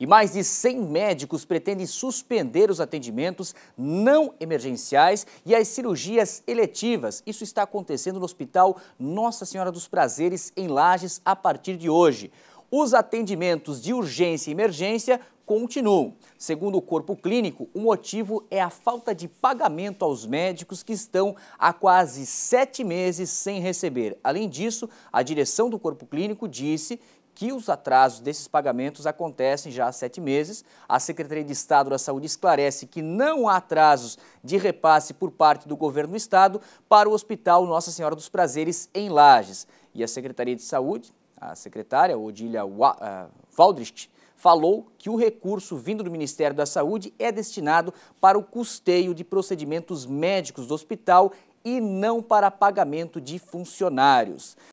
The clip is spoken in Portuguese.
E mais de 100 médicos pretendem suspender os atendimentos não emergenciais e as cirurgias eletivas. Isso está acontecendo no Hospital Nossa Senhora dos Prazeres, em Lages, a partir de hoje. Os atendimentos de urgência e emergência continuam. Segundo o corpo clínico, o motivo é a falta de pagamento aos médicos que estão há quase sete meses sem receber. Além disso, a direção do corpo clínico disse que os atrasos desses pagamentos acontecem já há sete meses. A Secretaria de Estado da Saúde esclarece que não há atrasos de repasse por parte do governo do Estado para o Hospital Nossa Senhora dos Prazeres, em Lages. E a Secretaria de Saúde, a secretária Odília eh, Waldrich, falou que o recurso vindo do Ministério da Saúde é destinado para o custeio de procedimentos médicos do hospital e não para pagamento de funcionários.